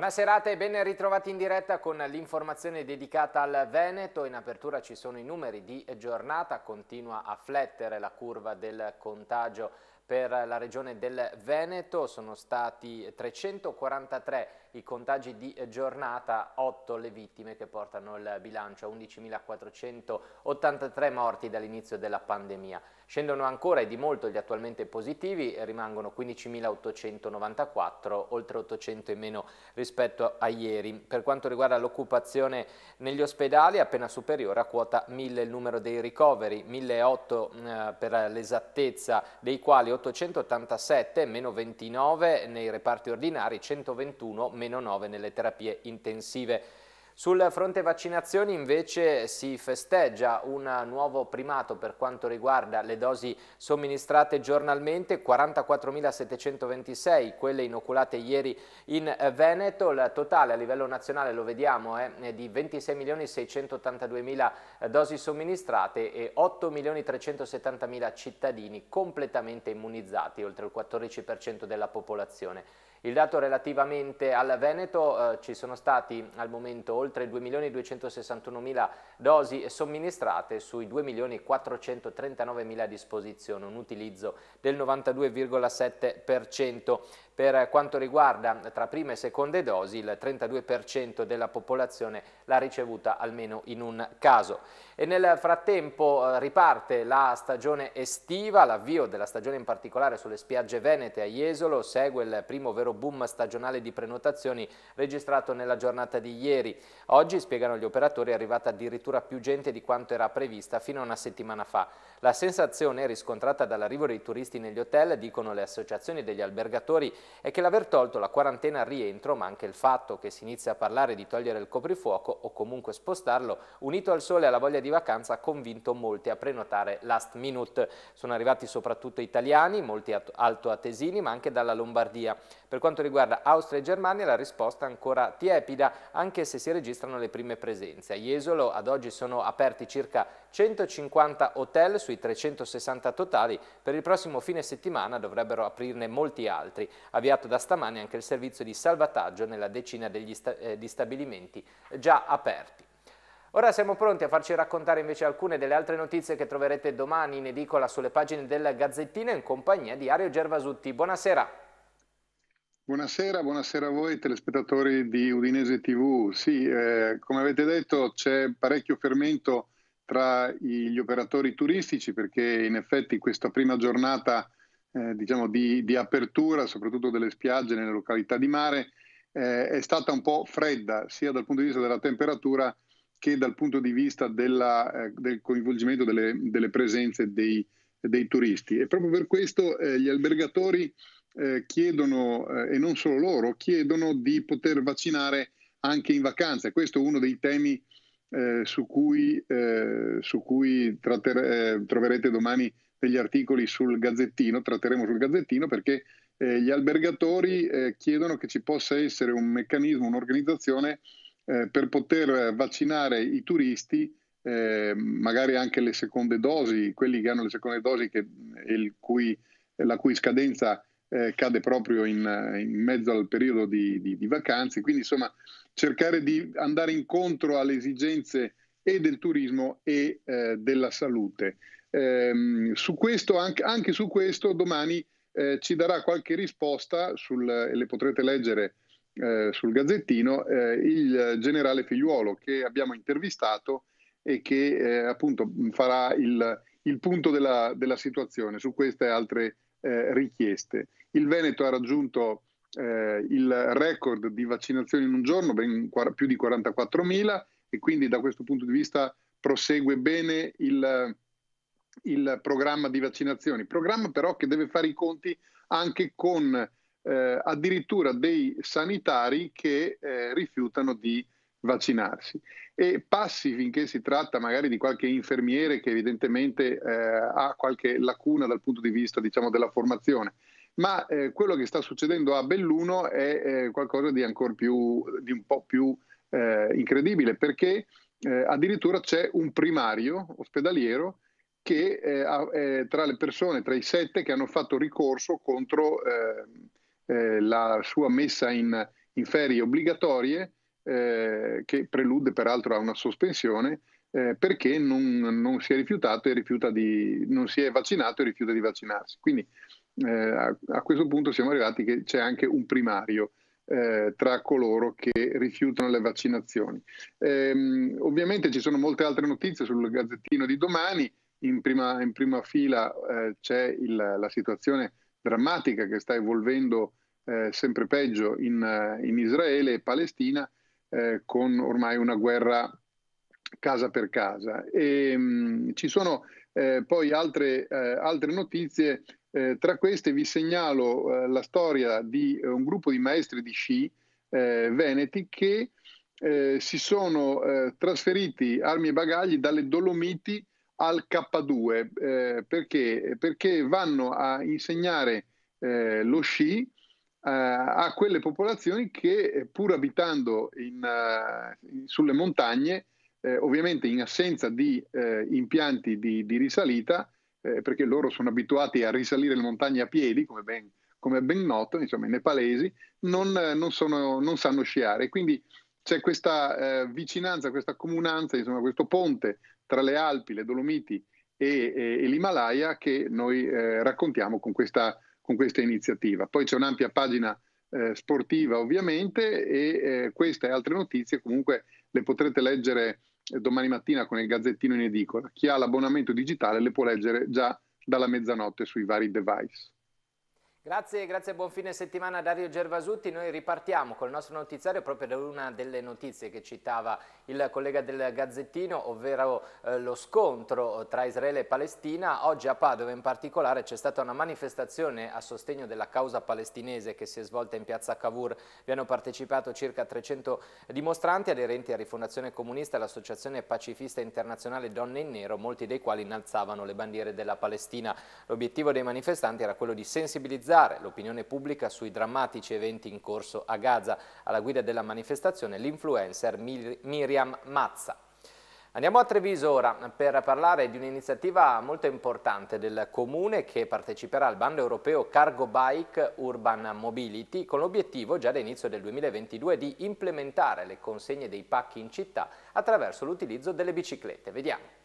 Buona serata e ben ritrovati in diretta con l'informazione dedicata al Veneto. In apertura ci sono i numeri di giornata, continua a flettere la curva del contagio per la regione del Veneto, sono stati 343 i contagi di giornata, 8 le vittime che portano il bilancio a 11.483 morti dall'inizio della pandemia. Scendono ancora e di molto gli attualmente positivi, rimangono 15.894, oltre 800 in meno rispetto a ieri. Per quanto riguarda l'occupazione negli ospedali, appena superiore a quota 1.000 il numero dei ricoveri, 1.008 eh, per l'esattezza, dei quali 887, meno 29 nei reparti ordinari, 121 meno meno 9 nelle terapie intensive. Sul fronte vaccinazioni invece si festeggia un nuovo primato per quanto riguarda le dosi somministrate giornalmente, 44.726 quelle inoculate ieri in Veneto, il totale a livello nazionale lo vediamo è di 26.682.000 dosi somministrate e 8.370.000 cittadini completamente immunizzati, oltre il 14% della popolazione. Il dato relativamente al Veneto eh, ci sono stati al momento oltre 2.261.000 dosi somministrate sui 2.439.000 a disposizione, un utilizzo del 92,7%. Per quanto riguarda tra prime e seconde dosi, il 32% della popolazione l'ha ricevuta almeno in un caso. E nel frattempo eh, riparte la stagione estiva, l'avvio della stagione in particolare sulle spiagge venete a Jesolo, segue il primo vero boom stagionale di prenotazioni registrato nella giornata di ieri. Oggi, spiegano gli operatori, è arrivata addirittura più gente di quanto era prevista fino a una settimana fa. La sensazione riscontrata dall'arrivo dei turisti negli hotel, dicono le associazioni degli albergatori, è che l'aver tolto la quarantena al rientro, ma anche il fatto che si inizia a parlare di togliere il coprifuoco o comunque spostarlo, unito al sole e alla voglia di di vacanza ha convinto molti a prenotare last minute. Sono arrivati soprattutto italiani, molti altoatesini, ma anche dalla Lombardia. Per quanto riguarda Austria e Germania la risposta è ancora tiepida, anche se si registrano le prime presenze. A Jesolo ad oggi sono aperti circa 150 hotel sui 360 totali, per il prossimo fine settimana dovrebbero aprirne molti altri. Avviato da stamani anche il servizio di salvataggio nella decina degli sta eh, di stabilimenti già aperti. Ora siamo pronti a farci raccontare invece alcune delle altre notizie che troverete domani in edicola sulle pagine della Gazzettina in compagnia di Ario Gervasutti. Buonasera. Buonasera, buonasera a voi telespettatori di Udinese TV. Sì, eh, come avete detto c'è parecchio fermento tra gli operatori turistici perché in effetti questa prima giornata eh, diciamo di, di, apertura, soprattutto delle spiagge nelle località di mare, eh, è stata un po' fredda sia dal punto di vista della temperatura che dal punto di vista della, eh, del coinvolgimento delle, delle presenze dei, dei, turisti. E proprio per questo eh, gli albergatori eh, chiedono, eh, e non solo loro, chiedono di poter vaccinare anche in vacanza. Questo è uno dei temi eh, su cui, eh, su cui tratter, troverete domani degli articoli sul gazzettino, tratteremo sul gazzettino perché gli albergatori chiedono che ci possa essere un meccanismo, un'organizzazione eh, per poter vaccinare i turisti, eh, magari anche le seconde dosi, quelli che hanno le seconde dosi che, eh, cui, la cui scadenza eh, cade proprio in, in, mezzo al periodo di, di, di, vacanze. Quindi insomma cercare di andare incontro alle esigenze e del turismo e eh, della salute. Ehm, su questo, anche, anche, su questo domani eh, ci darà qualche risposta sul, e le potrete leggere eh, sul Gazzettino eh, il generale Figliuolo che abbiamo intervistato e che eh, appunto farà il, il punto della, della, situazione su queste altre eh, richieste. Il Veneto ha raggiunto eh, il record di vaccinazioni in un giorno, ben, più di 44.000 e quindi da questo punto di vista prosegue bene il, il programma di vaccinazioni, programma però che deve fare i conti anche con eh, addirittura dei sanitari che eh, rifiutano di vaccinarsi. E passi finché si tratta magari di qualche infermiere che evidentemente eh, ha qualche lacuna dal punto di vista diciamo, della formazione. Ma eh, quello che sta succedendo a Belluno è eh, qualcosa di ancora più, di un po' più eh, incredibile, perché addirittura c'è un primario ospedaliero che eh, tra le persone, tra i sette che hanno fatto ricorso contro eh, eh, la sua messa in, in ferie obbligatorie, eh, che prelude peraltro a una sospensione, eh, perché non, non, si è rifiutato e rifiuta di, non si è vaccinato e rifiuta di vaccinarsi. Quindi eh, a, a, questo punto siamo arrivati che c'è anche un primario eh, tra coloro che rifiutano le vaccinazioni. Ehm, ovviamente ci sono molte altre notizie sul gazzettino di domani, in prima, in prima fila c'è il, la situazione drammatica che sta evolvendo eh, sempre peggio in, eh, in, Israele e Palestina eh, con ormai una guerra casa per casa. E, mh, mm, ci sono eh, poi altre, eh, altre notizie, eh, tra queste vi segnalo la storia di un gruppo di maestri di sci veneti che si sono trasferiti armi e bagagli dalle Dolomiti al K2 perché? perché? vanno a insegnare lo sci eh, a quelle popolazioni che eh, pur abitando in, uh, sulle montagne, eh, ovviamente in assenza di eh, impianti di, di risalita, eh, perché loro sono abituati a risalire le montagne a piedi, come ben, come ben noto, insomma i nepalesi, non, non, sono, non sanno sciare. Quindi c'è questa vicinanza, questa comunanza, insomma questo ponte tra le Alpi, le Dolomiti e, e, e l'Himalaya che noi raccontiamo con questa con questa iniziativa. Poi c'è un'ampia pagina eh, sportiva ovviamente e eh, queste e altre notizie comunque le potrete leggere eh, domani mattina con il gazzettino in edicola. Chi ha l'abbonamento digitale le può leggere già dalla mezzanotte sui vari device. Grazie, grazie, buon fine settimana Dario Gervasutti. Noi ripartiamo col nostro notiziario proprio da una delle notizie che citava il collega del Gazzettino, ovvero eh, lo scontro tra Israele e Palestina. Oggi a Padova in particolare c'è stata una manifestazione a sostegno della causa palestinese che si è svolta in piazza Cavour. Vi hanno partecipato circa 300 dimostranti aderenti a Rifondazione Comunista e all'Associazione Pacifista Internazionale Donne in Nero, molti dei quali innalzavano le bandiere della Palestina. L'obiettivo dei manifestanti era quello di sensibilizzare allargare l'opinione pubblica sui drammatici eventi in corso a Gaza. Alla guida della manifestazione l'influencer Miriam Mazza. Andiamo a Treviso ora per parlare di un'iniziativa molto importante del Comune che parteciperà al bando europeo Cargo Bike Urban Mobility con l'obiettivo già all'inizio del 2022 di implementare le consegne dei pacchi in città attraverso l'utilizzo delle biciclette. Vediamo.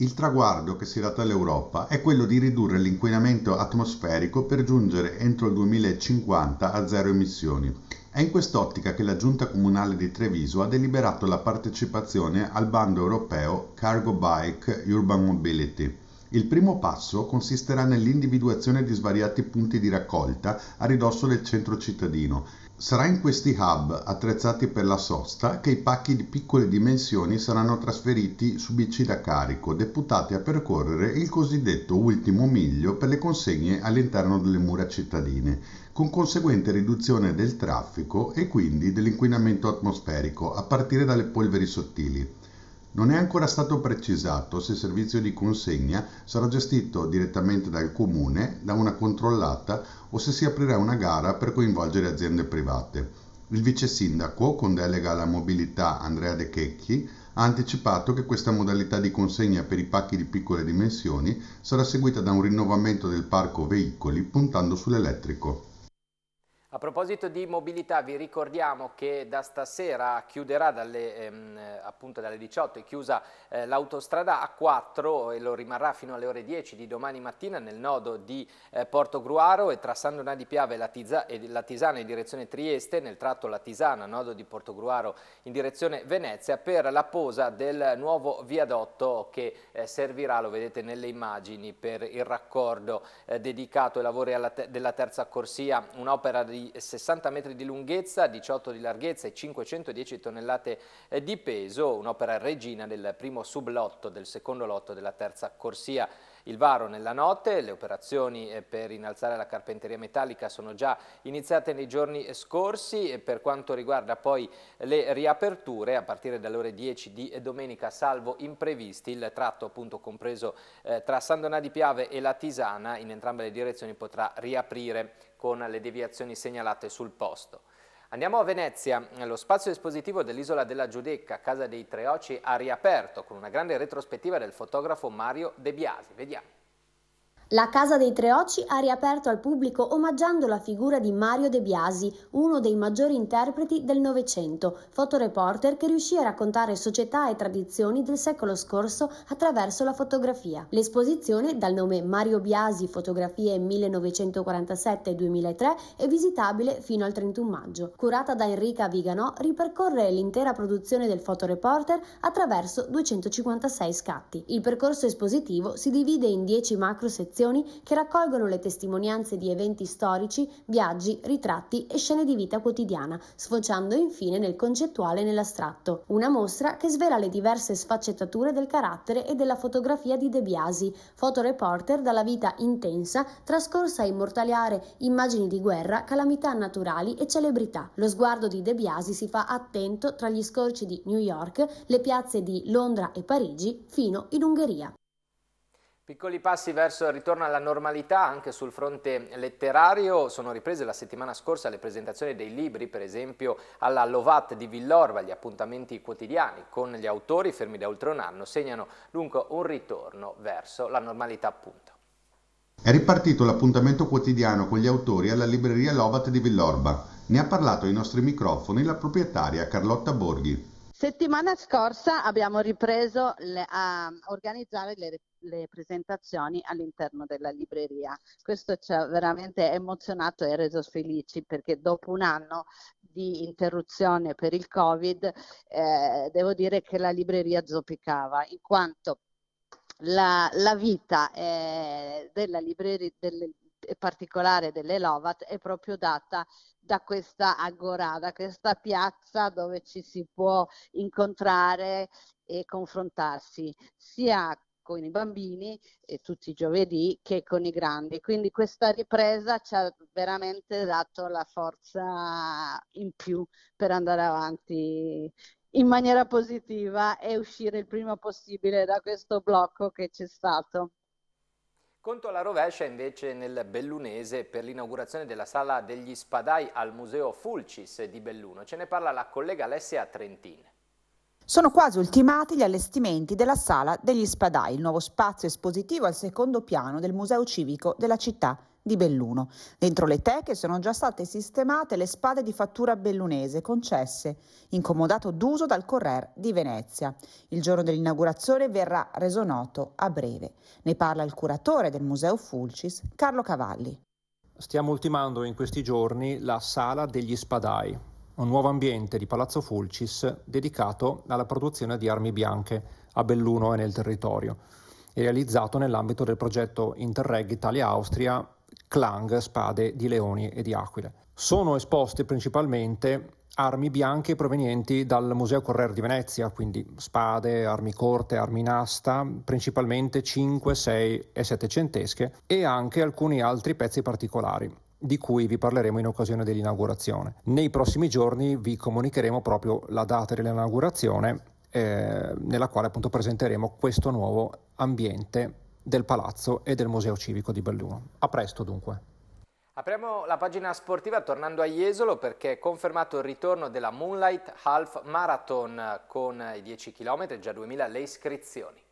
Il traguardo che si è data l'Europa è quello di ridurre l'inquinamento atmosferico per giungere entro il 2050 a zero emissioni. È in quest'ottica che la Giunta Comunale di Treviso ha deliberato la partecipazione al bando europeo Cargo Bike Urban Mobility. Il primo passo consisterà nell'individuazione di svariati punti di raccolta a ridosso del centro cittadino Sarà in questi hub attrezzati per la sosta che i pacchi di piccole dimensioni saranno trasferiti su bici da carico, deputati a percorrere il cosiddetto ultimo miglio per le consegne all'interno delle mura cittadine, con conseguente riduzione del traffico e quindi dell'inquinamento atmosferico a partire dalle polveri sottili. Non è ancora stato precisato se il servizio di consegna sarà gestito direttamente dal comune, da una controllata o se si aprirà una gara per coinvolgere aziende private. Il vice sindaco, con delega alla mobilità Andrea De Checchi, ha anticipato che questa modalità di consegna per i pacchi di piccole dimensioni sarà seguita da un rinnovamento del parco veicoli puntando sull'elettrico proposito di mobilità vi ricordiamo che da stasera chiuderà dalle, ehm, appunto dalle 18 è chiusa eh, l'autostrada A4 e lo rimarrà fino alle ore 10 di domani mattina nel nodo di eh, Porto Gruaro e tra Sandona di Piave la Tiza, e la Tisana in direzione Trieste nel tratto La Tisana, nodo di Porto Gruaro in direzione Venezia per la posa del nuovo viadotto che eh, servirà, lo vedete nelle immagini, per il raccordo eh, dedicato ai lavori alla te della terza corsia, un'opera di 60 metri di lunghezza, 18 di larghezza e 510 tonnellate eh, di peso, un'opera regina del primo sublotto, del secondo lotto della terza corsia il varo nella notte, le operazioni eh, per innalzare la carpenteria metallica sono già iniziate nei giorni scorsi e per quanto riguarda poi le riaperture a partire dalle ore 10 di domenica salvo imprevisti il tratto appunto compreso eh, tra San Donà di Piave e la Tisana in entrambe le direzioni potrà riaprire con le deviazioni segnalate sul posto. Andiamo a Venezia, lo spazio espositivo dell'Isola della Giudecca, Casa dei Treoci, ha riaperto con una grande retrospettiva del fotografo Mario De Biasi. Vediamo. La Casa dei Tre Oci ha riaperto al pubblico omaggiando la figura di Mario De Biasi, uno dei maggiori interpreti del Novecento, fotoreporter che riuscì a raccontare società e tradizioni del secolo scorso attraverso la fotografia. L'esposizione, dal nome Mario Biasi Fotografie 1947-2003, è visitabile fino al 31 maggio. Curata da Enrica Viganò, ripercorre l'intera produzione del fotoreporter attraverso 256 scatti. Il percorso espositivo si divide in 10 macro sezioni associazioni che raccolgono le testimonianze di eventi storici, viaggi, ritratti e scene di vita quotidiana, sfociando infine nel concettuale e nell'astratto. Una mostra che svela le diverse sfaccettature del carattere e della fotografia di De Biasi, fotoreporter dalla vita intensa trascorsa a immortaliare immagini di guerra, calamità naturali e celebrità. Lo sguardo di De Biasi si fa attento tra gli scorci di New York, le piazze di Londra e Parigi, fino in Ungheria. Piccoli passi verso il ritorno alla normalità anche sul fronte letterario, sono riprese la settimana scorsa le presentazioni dei libri, per esempio alla Lovat di Villorba, gli appuntamenti quotidiani con gli autori fermi da oltre un anno segnano dunque un ritorno verso la normalità appunto. È ripartito l'appuntamento quotidiano con gli autori alla libreria Lovat di Villorba. Ne ha parlato ai nostri microfoni la proprietaria Carlotta Borghi. Settimana scorsa abbiamo ripreso le, a organizzare le le presentazioni all'interno della libreria. Questo ci ha veramente emozionato e reso felici perché dopo un anno di interruzione per il Covid eh, devo dire che la libreria zoppicava in quanto la, la vita eh, della libreria delle, particolare delle Lovat è proprio data da questa agora, da questa piazza dove ci si può incontrare e confrontarsi sia con i bambini e eh, tutti i giovedì che con i grandi. Quindi questa ripresa ci ha veramente dato la forza in più per andare avanti in maniera positiva e uscire il prima possibile da questo blocco che c'è stato. Conto alla rovescia invece nel Bellunese per l'inaugurazione della sala degli spadai al Museo Fulcis di Belluno. Ce ne parla la collega Alessia Trentin. Sono quasi ultimati gli allestimenti della Sala degli Spadai, il nuovo spazio espositivo al secondo piano del Museo Civico della città di Belluno. Dentro le teche sono già state sistemate le spade di fattura bellunese concesse, incomodato d'uso dal Correr di Venezia. Il giorno dell'inaugurazione verrà reso noto a breve. Ne parla il curatore del Museo Fulcis, Carlo Cavalli. Stiamo ultimando in questi giorni la Sala degli Spadai un nuovo ambiente di Palazzo Fulcis dedicato alla produzione di armi bianche a Belluno e nel territorio, realizzato nell'ambito del progetto Interreg Italia-Austria Clang, Spade di Leoni e di Aquile. Sono esposte principalmente armi bianche provenienti dal Museo Correr di Venezia, quindi spade, armi corte, armi in asta, principalmente 5, 6 e 7 centesche, e anche alcuni altri pezzi particolari di cui vi parleremo in occasione dell'inaugurazione. Nei prossimi giorni vi comunicheremo proprio la data dell'inaugurazione eh, nella quale appunto presenteremo questo nuovo ambiente del palazzo e del Museo Civico di Belluno. A presto dunque. Apriamo la pagina sportiva tornando a Jesolo perché è confermato il ritorno della Moonlight Half Marathon con i 10 km, già 2000 le iscrizioni.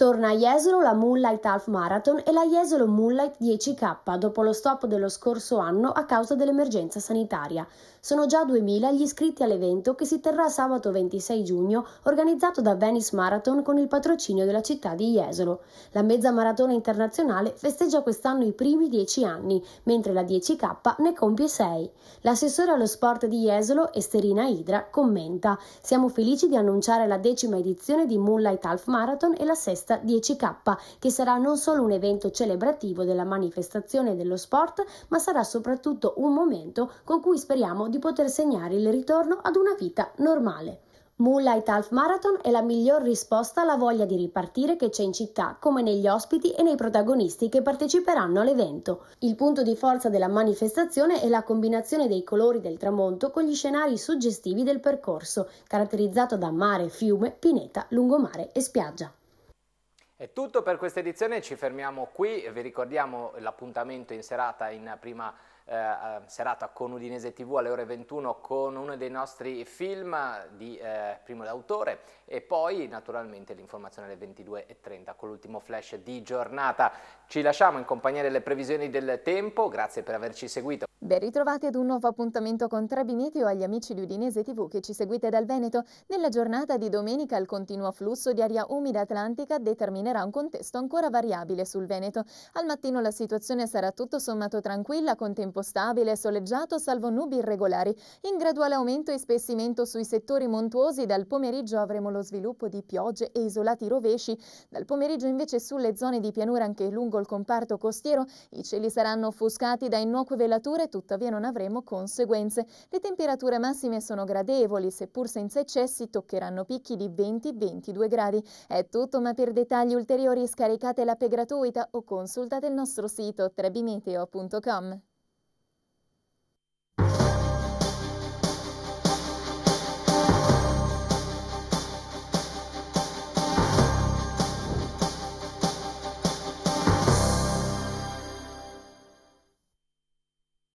Torna a Jesolo la Moonlight Half Marathon e la Jesolo Moonlight 10K dopo lo stop dello scorso anno a causa dell'emergenza sanitaria. Sono già 2.000 gli iscritti all'evento che si terrà sabato 26 giugno, organizzato da Venice Marathon con il patrocinio della città di Jesolo. La mezza maratona internazionale festeggia quest'anno i primi 10 anni, mentre la 10K ne compie 6. L'assessore allo sport di Jesolo, Esterina Idra, commenta: Siamo felici di annunciare la decima edizione di Moonlight Half Marathon e la sesta 10K, che sarà non solo un evento celebrativo della manifestazione dello sport, ma sarà soprattutto un momento con cui speriamo di di poter segnare il ritorno ad una vita normale. Moonlight Half Marathon è la miglior risposta alla voglia di ripartire che c'è in città, come negli ospiti e nei protagonisti che parteciperanno all'evento. Il punto di forza della manifestazione è la combinazione dei colori del tramonto con gli scenari suggestivi del percorso, caratterizzato da mare, fiume, pineta, lungomare e spiaggia. È tutto per questa edizione, ci fermiamo qui, vi ricordiamo l'appuntamento in serata in prima eh, serata con Udinese TV alle ore 21 con uno dei nostri film di eh, primo d'autore e poi naturalmente l'informazione alle 22.30 con l'ultimo flash di giornata. Ci lasciamo in compagnia delle previsioni del tempo, grazie per averci seguito. Ben ritrovati ad un nuovo appuntamento con Trebinetti o agli amici di Udinese TV che ci seguite dal Veneto. Nella giornata di domenica il continuo flusso di aria umida atlantica determinerà un contesto ancora variabile sul Veneto. Al mattino la situazione sarà tutto sommato tranquilla con tempo stabile e soleggiato salvo nubi irregolari. In graduale aumento e spessimento sui settori montuosi dal pomeriggio avremo lo sviluppo di piogge e isolati rovesci. Dal pomeriggio invece sulle zone di pianura anche lungo il comparto costiero i cieli saranno offuscati da innocue velature tuttavia non avremo conseguenze. Le temperature massime sono gradevoli, seppur senza eccessi toccheranno picchi di 20-22 gradi. È tutto, ma per dettagli ulteriori scaricate l'app gratuita o consultate il nostro sito trebimeteo.com.